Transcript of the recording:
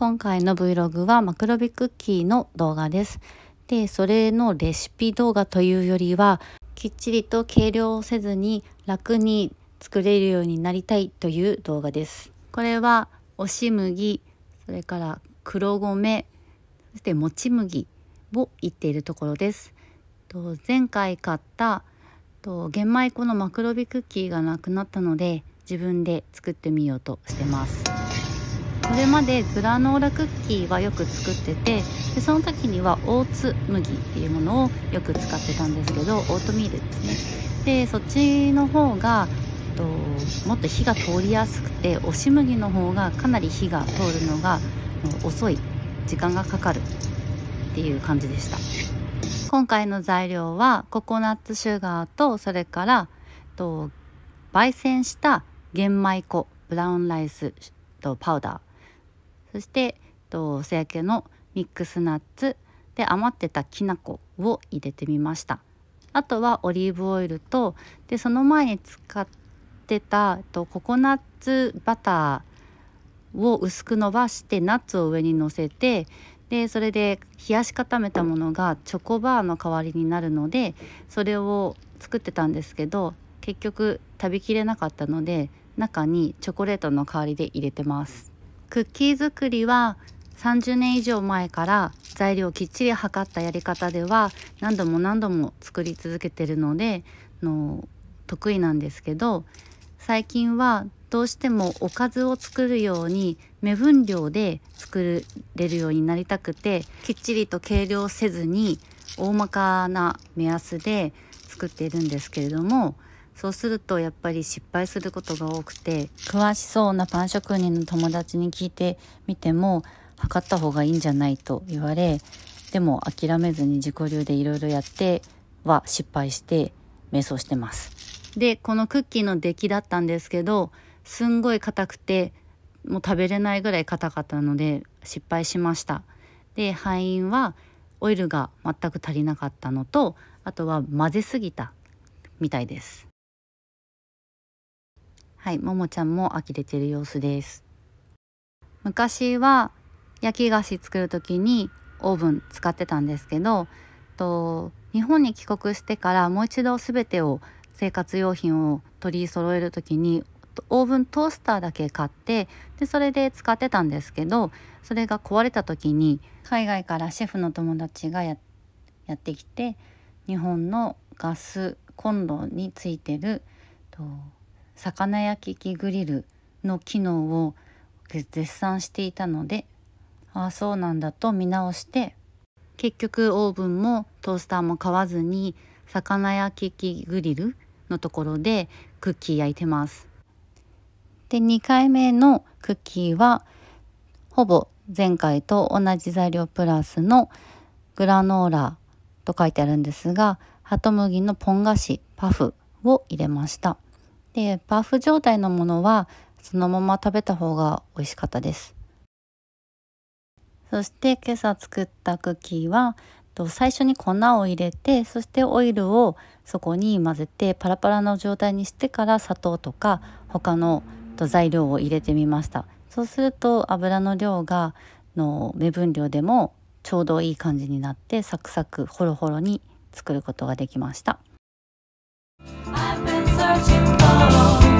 今回の Vlog はマクロビクッキーの動画です。で、それのレシピ動画というよりは、きっちりと計量をせずに楽に作れるようになりたいという動画です。これは押し麦、それから黒米、そしてもち麦をいっているところです。と前回買ったと玄米粉のマクロビクッキーがなくなったので自分で作ってみようとしてます。それまでグラノーラクッキーはよく作っててでその時にはオーツ麦っていうものをよく使ってたんですけどオートミールですねでそっちの方がともっと火が通りやすくて押し麦の方がかなり火が通るのが遅い時間がかかるっていう感じでした今回の材料はココナッツシュガーとそれからと焙煎した玄米粉ブラウンライスとパウダーそしてと素焼けのミックスナッツで余ってたきな粉を入れてみましたあとはオリーブオイルとでその前に使ってたとココナッツバターを薄く伸ばしてナッツを上にのせてでそれで冷やし固めたものがチョコバーの代わりになるのでそれを作ってたんですけど結局食べきれなかったので中にチョコレートの代わりで入れてます。クッキー作りは30年以上前から材料をきっちり測ったやり方では何度も何度も作り続けてるのでの得意なんですけど最近はどうしてもおかずを作るように目分量で作れるようになりたくてきっちりと計量せずに大まかな目安で作っているんですけれどもそうするとやっぱり失敗することが多くて詳しそうなパン職人の友達に聞いてみても測った方がいいんじゃないと言われでも諦めずに自己流でいろいろやっては失敗して迷走してますでこのクッキーの出来だったんですけどすんごい硬くてもう食べれないぐらい硬かったので失敗しましたで敗因はオイルが全く足りなかったのとあとは混ぜすぎたみたいですはい、ももちゃんも呆れてる様子です。昔は焼き菓子作る時にオーブン使ってたんですけどと日本に帰国してからもう一度全てを生活用品を取り揃える時にオーブントースターだけ買ってでそれで使ってたんですけどそれが壊れた時に海外からシェフの友達がややってきて日本のガスコンロについてると魚焼き器グリルの機能を絶賛していたのでああそうなんだと見直して結局オーブンもトースターも買わずに魚焼き器グリルのところでクッキー焼いてます。で2回目のクッキーはほぼ前回と同じ材料プラスのグラノーラと書いてあるんですがハト麦のポン菓子パフを入れました。でバーフ状態のものはそのまま食べた方が美味しかったですそして今朝作ったクッキーは最初に粉を入れてそしてオイルをそこに混ぜてパラパラの状態にしてから砂糖とか他の材料を入れてみましたそうすると油の量がの目分量でもちょうどいい感じになってサクサクホロホロに作ることができました。 거짓말